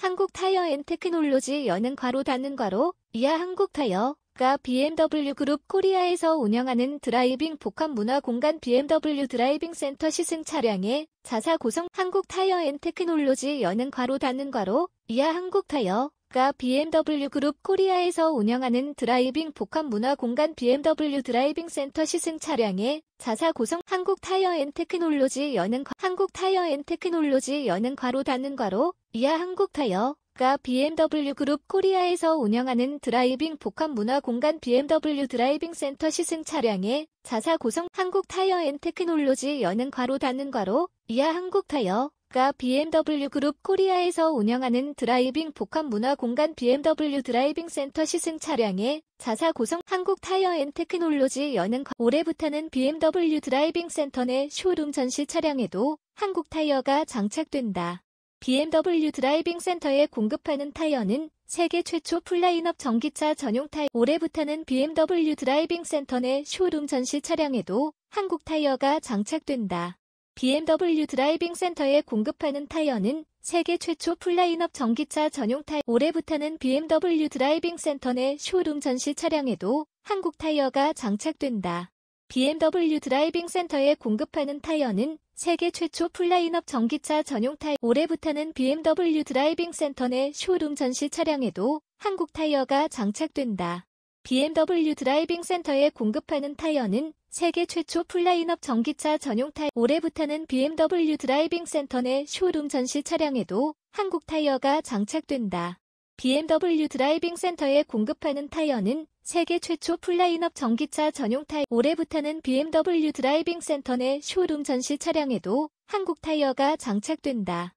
한국타이어앤테크놀로지 여는 과로 닫는 과로 이하 한국타이어가 BMW 그룹 코리아에서 운영하는 드라이빙 복합 문화 공간 BMW 드라이빙 센터 시승 차량의 자사 고성 한국타이어앤테크놀로지 여는 과로 닫는 과로 이하 한국타이어 가 BMW 그룹 코리아에서 운영하는 드라이빙 복합 문화 공간 BMW 드라이빙 센터 시승 차량에 자사 고성 한국 타이어 앤 테크놀로지 여는 과, 한국 타이어 앤 테크놀로지 여는 과로 닫는 과로 이하 한국 타이어 가 BMW 그룹 코리아에서 운영하는 드라이빙 복합 문화 공간 BMW 드라이빙 센터 시승 차량에 자사 고성 한국 타이어 앤 테크놀로지 여는 과로 닫는 과로 이하 한국 타이어 가 BMW 그룹 코리아에서 운영하는 드라이빙 복합 문화 공간 BMW 드라이빙 센터 시승 차량의 자사 고성 한국 타이어 앤 테크놀로지 여은 올해부터는 BMW 드라이빙 센터 내 쇼룸 전시 차량에도 한국 타이어가 장착된다. BMW 드라이빙 센터에 공급하는 타이어는 세계 최초 풀라인업 전기차 전용 타이어 올해부터는 BMW 드라이빙 센터 내 쇼룸 전시 차량에도 한국 타이어가 장착된다. BMW 드라이빙 센터에 공급하는 타이어는 세계 최초 플라인업 전기차 전용 타이어 올해부터는 BMW 드라이빙 센터 내 쇼룸 전시 차량에도 한국 타이어가 장착된다. BMW 드라이빙 센터에 공급하는 타이어는 세계 최초 플라인업 전기차 전용 타이어 올해부터는 BMW 드라이빙 센터 내 쇼룸 전시 차량에도 한국 타이어가 장착된다. BMW 드라이빙 센터에 공급하는 타이어는 세계 최초 플라인업 전기차 전용 타이어 올해부터는 BMW 드라이빙 센터 내 쇼룸 전시 차량에도 한국 타이어가 장착된다. BMW 드라이빙 센터에 공급하는 타이어는 세계 최초 플라인업 전기차 전용 타이어 올해부터는 BMW 드라이빙 센터 내 쇼룸 전시 차량에도 한국 타이어가 장착된다.